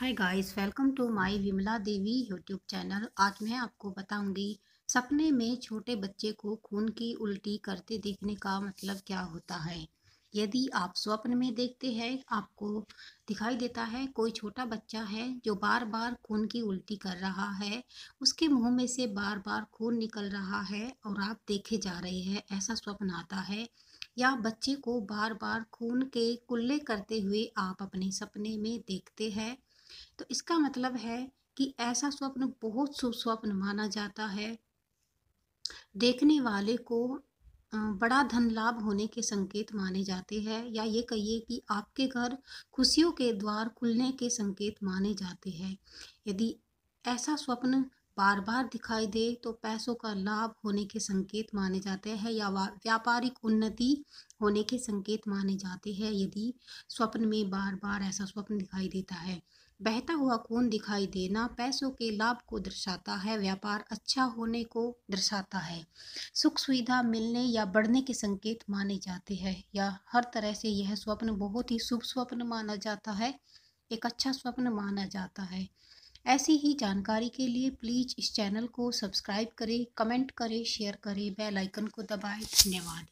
hi guys welcome to my Vimla Devi YouTube channel आज मैं आपको बताऊंगी सपने में छोटे बच्चे को खून की उल्टी करते देखने का मतलब क्या होता है यदि आप स्वप्न में देखते हैं आपको दिखाई देता है कोई छोटा बच्चा है जो बार बार खून की उल्टी कर रहा है उसके मुंह में से बार बार खून निकल रहा है और आप देखे जा रहे हैं ऐसा स्वप्न आता है या बच्चे को बार बार खून के कुल्ले करते हुए आप अपने सपने में देखते हैं तो इसका मतलब है कि ऐसा स्वप्न बहुत शुभ स्वप्न माना जाता है देखने वाले को बड़ा धन लाभ होने के संकेत माने जाते हैं या ये कहिए कि आपके घर खुशियों के द्वार खुलने के संकेत माने जाते हैं यदि ऐसा स्वप्न बार बार दिखाई दे तो पैसों का लाभ होने के संकेत माने जाते हैं या व्यापारिक उन्नति होने के संकेत माने जाते हैं यदि स्वप्न में बार बार ऐसा स्वप्न दिखाई देता है बहता हुआ खून दिखाई देना पैसों के लाभ को दर्शाता है व्यापार अच्छा होने को दर्शाता है सुख सुविधा मिलने या बढ़ने के संकेत माने जाते हैं या हर तरह से यह स्वप्न बहुत ही शुभ स्वप्न माना जाता है एक अच्छा स्वप्न माना जाता है ऐसी ही जानकारी के लिए प्लीज़ इस चैनल को सब्सक्राइब करें कमेंट करें शेयर करें बेल आइकन को दबाएं धन्यवाद